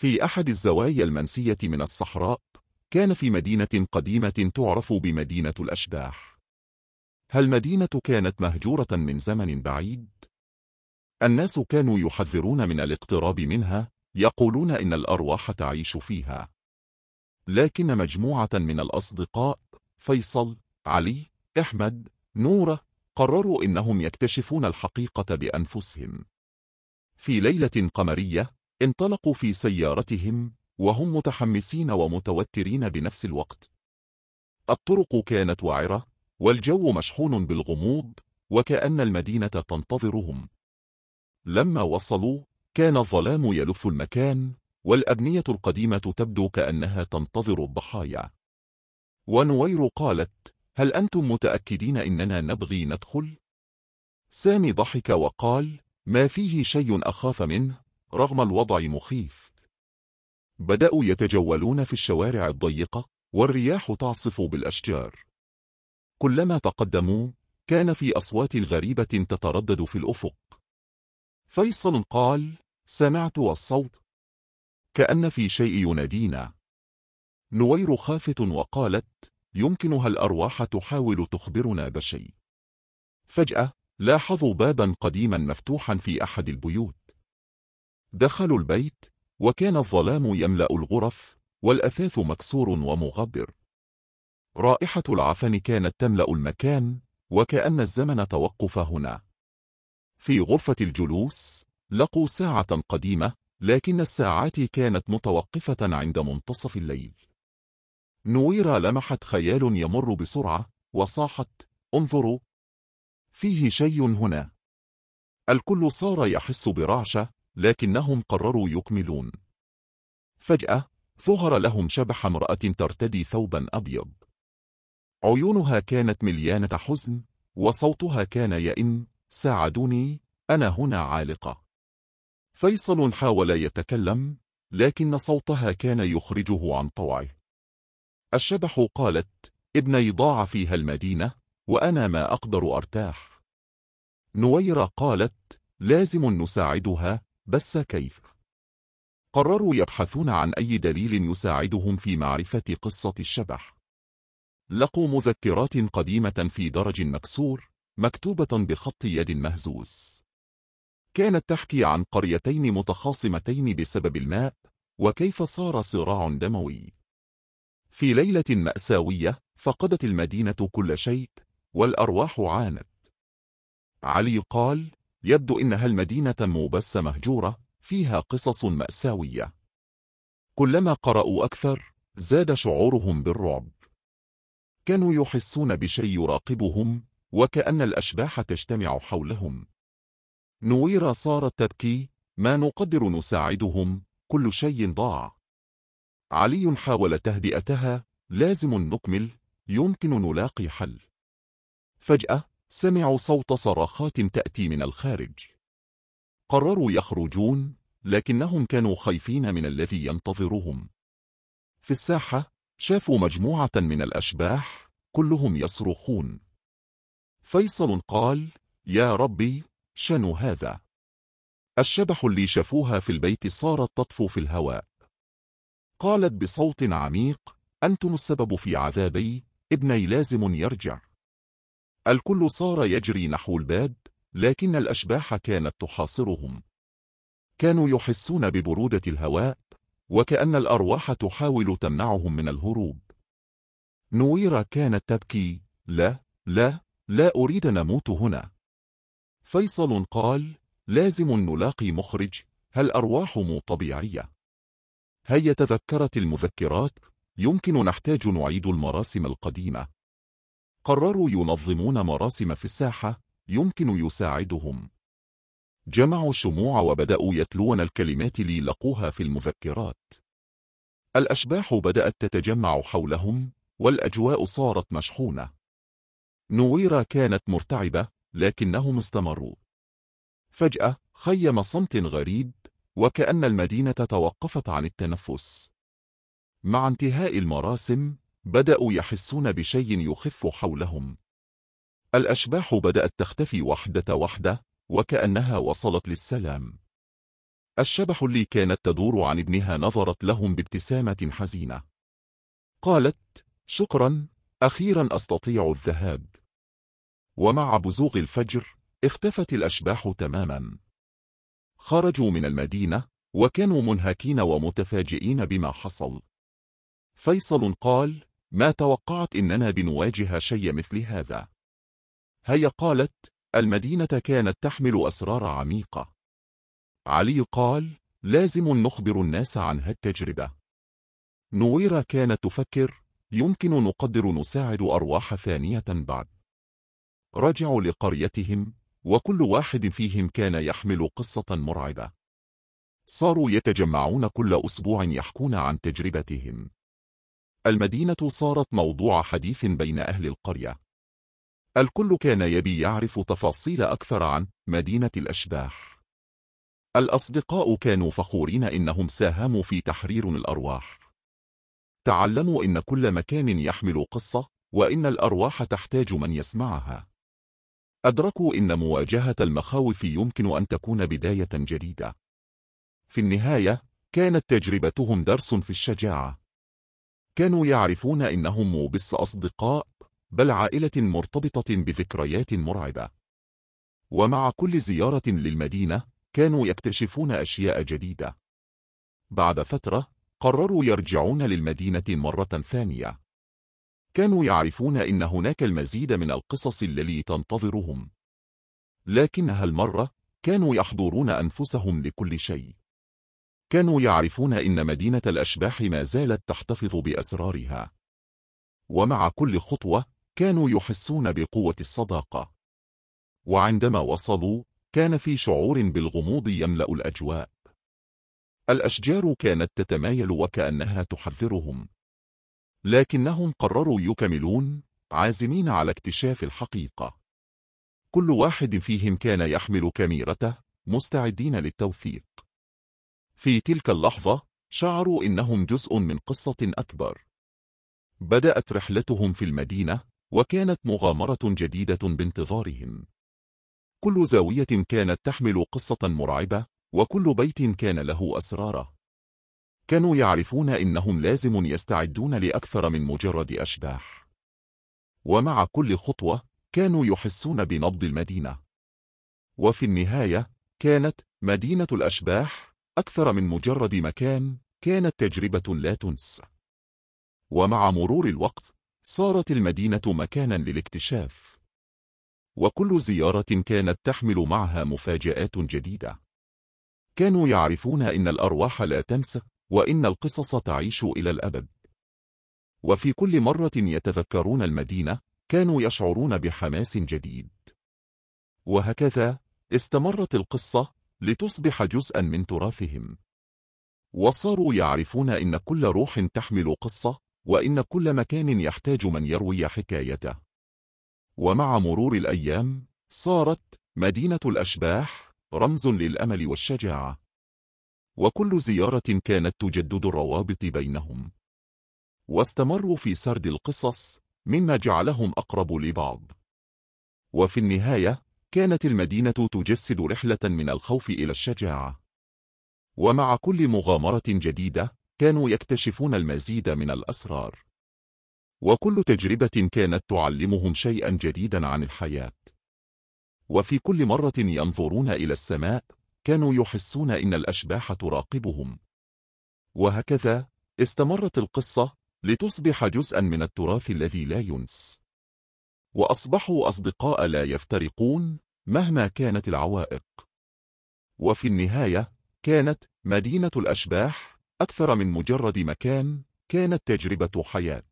في أحد الزوايا المنسية من الصحراء كان في مدينة قديمة تعرف بمدينة الأشداح هل مدينة كانت مهجورة من زمن بعيد؟ الناس كانوا يحذرون من الاقتراب منها يقولون إن الأرواح تعيش فيها لكن مجموعة من الأصدقاء فيصل، علي، أحمد، نورة قرروا إنهم يكتشفون الحقيقة بأنفسهم في ليلة قمرية انطلقوا في سيارتهم وهم متحمسين ومتوترين بنفس الوقت الطرق كانت وعرة والجو مشحون بالغموض وكأن المدينة تنتظرهم لما وصلوا كان الظلام يلف المكان والأبنية القديمة تبدو كأنها تنتظر الضحايا ونوير قالت هل أنتم متأكدين إننا نبغي ندخل؟ سامي ضحك وقال ما فيه شيء أخاف منه رغم الوضع مخيف بدأوا يتجولون في الشوارع الضيقة والرياح تعصف بالأشجار كلما تقدموا كان في أصوات غريبة تتردد في الأفق فيصل قال سمعت الصوت كأن في شيء ينادينا نوير خافت وقالت يمكنها الأرواح تحاول تخبرنا بشيء فجأة لاحظوا بابا قديما مفتوحا في أحد البيوت دخلوا البيت وكان الظلام يملأ الغرف والأثاث مكسور ومغبر رائحة العفن كانت تملأ المكان وكأن الزمن توقف هنا في غرفة الجلوس لقوا ساعة قديمة لكن الساعات كانت متوقفة عند منتصف الليل نويرا لمحت خيال يمر بسرعة وصاحت انظروا فيه شيء هنا الكل صار يحس برعشة لكنهم قرروا يكملون فجأة ظهر لهم شبح امرأة ترتدي ثوبا أبيض عيونها كانت مليانة حزن وصوتها كان يئن ساعدوني أنا هنا عالقة فيصل حاول يتكلم لكن صوتها كان يخرجه عن طوعه الشبح قالت ابني ضاع فيها المدينة وأنا ما أقدر أرتاح نويرة قالت لازم نساعدها بس كيف؟ قرروا يبحثون عن أي دليل يساعدهم في معرفة قصة الشبح لقوا مذكرات قديمة في درج مكسور مكتوبة بخط يد مهزوز كانت تحكي عن قريتين متخاصمتين بسبب الماء وكيف صار صراع دموي في ليلة مأساوية فقدت المدينة كل شيء والأرواح عانت علي قال يبدو إنها المدينة مو بس مهجورة فيها قصص مأساوية كلما قرأوا أكثر زاد شعورهم بالرعب كانوا يحسون بشيء يراقبهم وكأن الأشباح تجتمع حولهم نويرا صارت تبكي ما نقدر نساعدهم كل شيء ضاع علي حاول تهدئتها لازم نكمل يمكن نلاقي حل فجأة سمعوا صوت صراخات تأتي من الخارج قرروا يخرجون لكنهم كانوا خايفين من الذي ينتظرهم في الساحة شافوا مجموعة من الأشباح كلهم يصرخون فيصل قال يا ربي شنو هذا الشبح اللي شافوها في البيت صارت تطفو في الهواء قالت بصوت عميق أنتم السبب في عذابي ابني لازم يرجع الكل صار يجري نحو الباب لكن الأشباح كانت تحاصرهم كانوا يحسون ببرودة الهواء وكأن الأرواح تحاول تمنعهم من الهروب نويرة كانت تبكي لا لا لا أريد نموت هنا فيصل قال لازم نلاقي مخرج هل أرواح مو طبيعية هيا تذكرت المذكرات يمكن نحتاج نعيد المراسم القديمة قرروا ينظمون مراسم في الساحة يمكن يساعدهم جمعوا الشموع وبدأوا يتلون الكلمات لي لقوها في المذكرات الأشباح بدأت تتجمع حولهم والأجواء صارت مشحونة نويرا كانت مرتعبة لكنهم استمروا فجأة خيم صمت غريب وكأن المدينة توقفت عن التنفس مع انتهاء المراسم بدأوا يحسون بشيء يخف حولهم الأشباح بدأت تختفي وحدة وحدة وكأنها وصلت للسلام الشبح اللي كانت تدور عن ابنها نظرت لهم بابتسامة حزينة قالت شكرا أخيرا أستطيع الذهاب ومع بزوغ الفجر اختفت الأشباح تماما خرجوا من المدينة وكانوا منهكين ومتفاجئين بما حصل فيصل قال ما توقعت إننا بنواجه شيء مثل هذا. هيا قالت المدينة كانت تحمل أسرار عميقة. علي قال لازم نخبر الناس عن هالتجربة. نويرة كانت تفكر يمكن نقدر نساعد أرواح ثانية بعد. رجعوا لقريتهم وكل واحد فيهم كان يحمل قصة مرعبة. صاروا يتجمعون كل أسبوع يحكون عن تجربتهم. المدينة صارت موضوع حديث بين أهل القرية الكل كان يبي يعرف تفاصيل أكثر عن مدينة الأشباح الأصدقاء كانوا فخورين إنهم ساهموا في تحرير الأرواح تعلموا إن كل مكان يحمل قصة وإن الأرواح تحتاج من يسمعها أدركوا إن مواجهة المخاوف يمكن أن تكون بداية جديدة في النهاية كانت تجربتهم درس في الشجاعة كانوا يعرفون إنهم مو بس أصدقاء بل عائلة مرتبطة بذكريات مرعبة ومع كل زيارة للمدينة كانوا يكتشفون أشياء جديدة بعد فترة قرروا يرجعون للمدينة مرة ثانية كانوا يعرفون إن هناك المزيد من القصص التي تنتظرهم لكنها المرة كانوا يحضرون أنفسهم لكل شيء كانوا يعرفون إن مدينة الأشباح ما زالت تحتفظ بأسرارها ومع كل خطوة كانوا يحسون بقوة الصداقة وعندما وصلوا كان في شعور بالغموض يملأ الأجواء الأشجار كانت تتمايل وكأنها تحذرهم لكنهم قرروا يكملون عازمين على اكتشاف الحقيقة كل واحد فيهم كان يحمل كاميرته مستعدين للتوثيق في تلك اللحظة شعروا إنهم جزء من قصة أكبر بدأت رحلتهم في المدينة وكانت مغامرة جديدة بانتظارهم كل زاوية كانت تحمل قصة مرعبة وكل بيت كان له أسراره كانوا يعرفون إنهم لازم يستعدون لأكثر من مجرد أشباح ومع كل خطوة كانوا يحسون بنبض المدينة وفي النهاية كانت مدينة الأشباح أكثر من مجرد مكان كانت تجربة لا تنسى ومع مرور الوقت صارت المدينة مكانا للاكتشاف وكل زيارة كانت تحمل معها مفاجآت جديدة كانوا يعرفون إن الأرواح لا تنسى وإن القصص تعيش إلى الأبد وفي كل مرة يتذكرون المدينة كانوا يشعرون بحماس جديد وهكذا استمرت القصة لتصبح جزءا من تراثهم وصاروا يعرفون إن كل روح تحمل قصة وإن كل مكان يحتاج من يروي حكايته ومع مرور الأيام صارت مدينة الأشباح رمز للأمل والشجاعة وكل زيارة كانت تجدد الروابط بينهم واستمروا في سرد القصص مما جعلهم أقرب لبعض وفي النهاية كانت المدينة تجسد رحلة من الخوف إلى الشجاعة ومع كل مغامرة جديدة كانوا يكتشفون المزيد من الأسرار وكل تجربة كانت تعلمهم شيئا جديدا عن الحياة وفي كل مرة ينظرون إلى السماء كانوا يحسون إن الأشباح تراقبهم وهكذا استمرت القصة لتصبح جزءا من التراث الذي لا ينس وأصبحوا أصدقاء لا يفترقون مهما كانت العوائق وفي النهاية كانت مدينة الأشباح أكثر من مجرد مكان كانت تجربة حياة